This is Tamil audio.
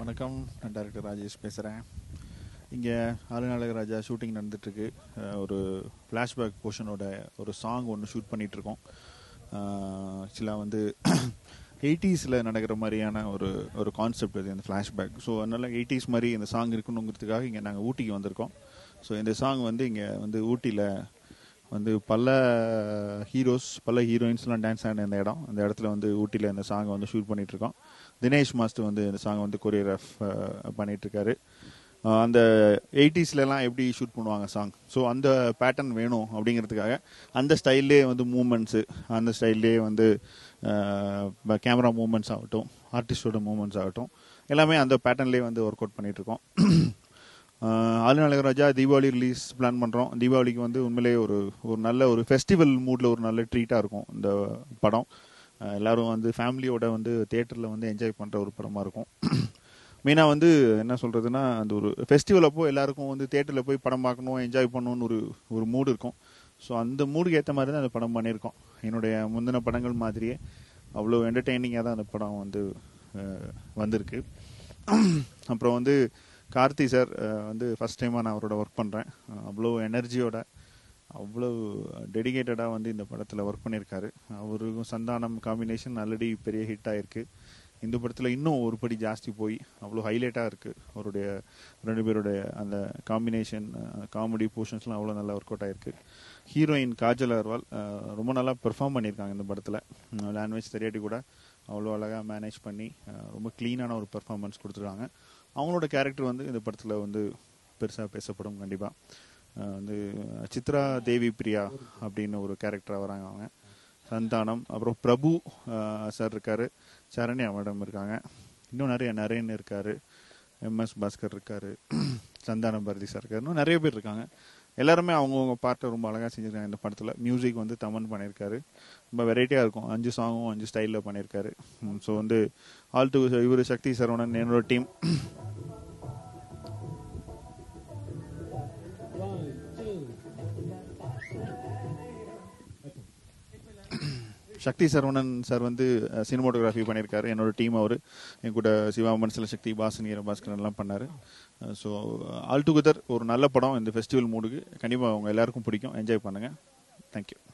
வணக்கம் நான் டேரக்டர் ராஜேஷ் பேசுகிறேன் இங்கே ஆளுநாளக ராஜா ஷூட்டிங் நடந்துட்டுருக்கு ஒரு ஃப்ளாஷ்பேக் போர்ஷனோட ஒரு சாங் ஒன்று ஷூட் பண்ணிகிட்ருக்கோம் ஆக்சுவலாக வந்து எயிட்டிஸில் நடக்கிற மாதிரியான ஒரு ஒரு கான்செப்ட் இது இந்த ஃப்ளாஷ்பேக் ஸோ அதனால் எயிட்டிஸ் மாதிரி இந்த சாங் இருக்கணுங்கிறதுக்காக இங்கே நாங்கள் ஊட்டிக்கு வந்திருக்கோம் ஸோ இந்த சாங் வந்து இங்கே வந்து ஊட்டியில் வந்து பல ஹீரோஸ் பல ஹீரோயின்ஸ்லாம் டான்ஸ் ஆன இந்த இடம் அந்த இடத்துல வந்து ஊட்டியில் இந்த சாங்கை வந்து ஷூட் பண்ணிகிட்ருக்கோம் தினேஷ் மாஸ்டர் வந்து இந்த சாங்கை வந்து கொரியோகிராஃப் பண்ணிகிட்ருக்காரு அந்த எயிட்டிஸ்லலாம் எப்படி ஷூட் பண்ணுவாங்க சாங் ஸோ அந்த பேட்டர்ன் வேணும் அப்படிங்கிறதுக்காக அந்த ஸ்டைல்லே வந்து மூமெண்ட்ஸு அந்த ஸ்டைல்லே வந்து கேமரா மூமெண்ட்ஸ் ஆகட்டும் ஆர்டிஸ்டோட மூமெண்ட்ஸ் ஆகட்டும் எல்லாமே அந்த பேட்டர்ன்லேயே வந்து ஒர்க் அவுட் பண்ணிகிட்ருக்கோம் ஆலினா ராஜா தீபாவளி ரிலீஸ் பிளான் பண்ணுறோம் தீபாவளிக்கு வந்து உண்மையிலேயே ஒரு ஒரு நல்ல ஒரு ஃபெஸ்டிவல் மூடில் ஒரு நல்ல ட்ரீட்டாக இருக்கும் இந்த படம் எல்லோரும் வந்து ஃபேமிலியோட வந்து தேட்டரில் வந்து என்ஜாய் பண்ணுற ஒரு படமாக இருக்கும் மெயினாக வந்து என்ன சொல்கிறதுனா அந்த ஒரு ஃபெஸ்டிவல் அப்போது எல்லாருக்கும் வந்து தேட்டரில் போய் படம் பார்க்கணும் என்ஜாய் பண்ணணும்னு ஒரு ஒரு மூடு இருக்கும் ஸோ அந்த மூடுக்கு ஏற்ற மாதிரி தான் அந்த படம் பண்ணியிருக்கோம் என்னுடைய முந்தின படங்கள் மாதிரியே அவ்வளோ என்டர்டெய்னிங்காக தான் அந்த படம் வந்து வந்திருக்கு அப்புறம் வந்து கார்த்தி சார் வந்து ஃபஸ்ட் டைமாக நான் அவரோட ஒர்க் பண்ணுறேன் அவ்வளோ எனர்ஜியோட அவ்வளோ டெடிகேட்டடாக வந்து இந்த படத்தில் ஒர்க் பண்ணியிருக்காரு அவருக்கும் சந்தானம் காம்பினேஷன் ஆல்ரெடி பெரிய ஹிட் ஆகிருக்கு இந்த படத்தில் இன்னும் ஒரு படி ஜாஸ்தி போய் அவ்வளோ ஹைலைட்டாக இருக்குது அவருடைய ரெண்டு பேருடைய அந்த காம்பினேஷன் காமெடி போர்ஷன்ஸ்லாம் அவ்வளோ நல்லா ஒர்க் அவுட் ஆகிருக்கு ஹீரோயின் காஜல் அகர்வால் ரொம்ப நல்லா பெர்ஃபார்ம் பண்ணியிருக்காங்க இந்த படத்தில் லாங்குவேஜ் தெரியாட்டி கூட அவ்வளோ அழகாக மேனேஜ் பண்ணி ரொம்ப க்ளீனான ஒரு பெர்ஃபார்மன்ஸ் கொடுத்துருக்காங்க அவங்களோட கேரக்டர் வந்து இந்த படத்தில் வந்து பெருசாக பேசப்படும் கண்டிப்பாக வந்து சித்ரா தேவி பிரியா அப்படின்னு ஒரு கேரக்டராக வராங்க அவங்க சந்தானம் அப்புறம் பிரபு சார் இருக்கார் சரண்யா மேடம் இருக்காங்க இன்னும் நிறைய நரேன் இருக்கார் எம்எஸ் பாஸ்கர் இருக்கார் சந்தானம் பாரதி சார் இருக்கார் இன்னும் நிறைய பேர் இருக்காங்க எல்லாருமே அவங்கவுங்க பாட்டை ரொம்ப அழகாக செஞ்சுருக்காங்க இந்த படத்தில் மியூசிக் வந்து தமன் பண்ணியிருக்காரு ரொம்ப வெரைட்டியாக இருக்கும் அஞ்சு சாங்கும் அஞ்சு ஸ்டைலில் பண்ணியிருக்காரு ஸோ வந்து ஆல் டு இவர் சக்தி சரவணன் என்னோட டீம் சக்தி சரவணன் சார் வந்து சினிமோட்டோகிராஃபி பண்ணியிருக்காரு என்னோட டீம் அவர் என் கூட சிவாமன் சில சக்தி பாசன் பாஸ்கரன் எல்லாம் பண்ணார் ஸோ ஆல் டுகெதர் ஒரு நல்ல படம் இந்த ஃபெஸ்டிவல் மூடுக்கு கண்டிப்பாக அவங்க எல்லாருக்கும் பிடிக்கும் என்ஜாய் பண்ணுங்கள் தேங்க்யூ